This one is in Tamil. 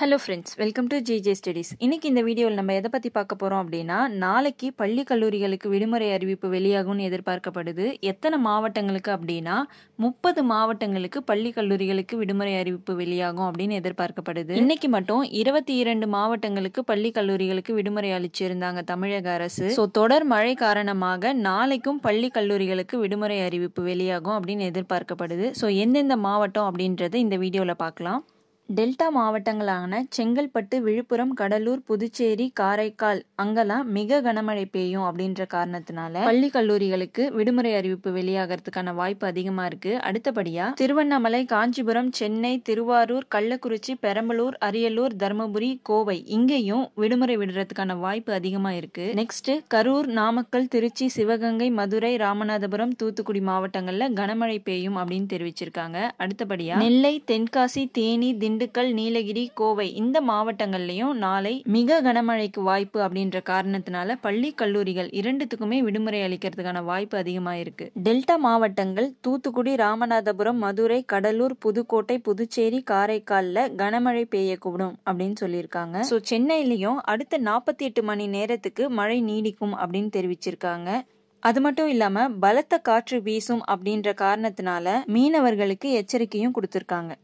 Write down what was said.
hello friends welcome to GJ studies இன்றைக்கி இந்த வீடியோவில் நம்ம எதை பற்றி பார்க்க போகிறோம் அப்படின்னா நாளைக்கு பள்ளி கல்லூரிகளுக்கு விடுமுறை அறிவிப்பு வெளியாகும்னு எதிர்பார்க்கப்படுது எத்தனை மாவட்டங்களுக்கு அப்படின்னா முப்பது மாவட்டங்களுக்கு பள்ளி கல்லூரிகளுக்கு விடுமுறை அறிவிப்பு வெளியாகும் அப்படின்னு எதிர்பார்க்கப்படுது இன்றைக்கி மட்டும் இருபத்தி இரண்டு மாவட்டங்களுக்கு பள்ளி கல்லூரிகளுக்கு விடுமுறை அளிச்சிருந்தாங்க தமிழக அரசு ஸோ தொடர் மழை காரணமாக நாளைக்கும் பள்ளி கல்லூரிகளுக்கு விடுமுறை அறிவிப்பு வெளியாகும் அப்படின்னு எதிர்பார்க்கப்படுது ஸோ எந்தெந்த மாவட்டம் அப்படின்றத இந்த வீடியோவில் பார்க்கலாம் டெல்டா மாவட்டங்களான செங்கல்பட்டு விழுப்புரம் கடலூர் புதுச்சேரி காரைக்கால் அங்கெல்லாம் மிக கனமழை பெய்யும் அப்படின்ற காரணத்தினால பள்ளி கல்லூரிகளுக்கு விடுமுறை அறிவிப்பு வெளியாகிறதுக்கான வாய்ப்பு அதிகமா இருக்கு அடுத்தபடியா திருவண்ணாமலை காஞ்சிபுரம் சென்னை திருவாரூர் கள்ளக்குறிச்சி பெரம்பலூர் அரியலூர் தருமபுரி கோவை இங்கேயும் விடுமுறை விடுறதுக்கான வாய்ப்பு அதிகமா இருக்கு நெக்ஸ்ட் கரூர் நாமக்கல் திருச்சி சிவகங்கை மதுரை ராமநாதபுரம் தூத்துக்குடி மாவட்டங்கள்ல கனமழை பெய்யும் அப்படின்னு தெரிவிச்சிருக்காங்க அடுத்தபடியா நெல்லை தென்காசி தேனி திண்டு திண்டுக்கல் நீலகிரி கோவை இந்த மாவட்டங்கள்லையும் நாளை மிக கனமழைக்கு வாய்ப்பு அப்படின்ற காரணத்தினால பள்ளி கல்லூரிகள் இரண்டுத்துக்குமே விடுமுறை அளிக்கிறதுக்கான வாய்ப்பு அதிகமாக இருக்கு டெல்டா மாவட்டங்கள் தூத்துக்குடி ராமநாதபுரம் மதுரை கடலூர் புதுக்கோட்டை புதுச்சேரி காரைக்காலில் கனமழை பெய்யக்கூடும் அப்படின்னு சொல்லியிருக்காங்க ஸோ சென்னையிலையும் அடுத்த நாற்பத்தி எட்டு மணி நேரத்துக்கு மழை நீடிக்கும் அப்படின்னு தெரிவிச்சிருக்காங்க அது மட்டும் இல்லாம பலத்த காற்று வீசும் அப்படின்ற காரணத்தினால மீனவர்களுக்கு எச்சரிக்கையும் கொடுத்திருக்காங்க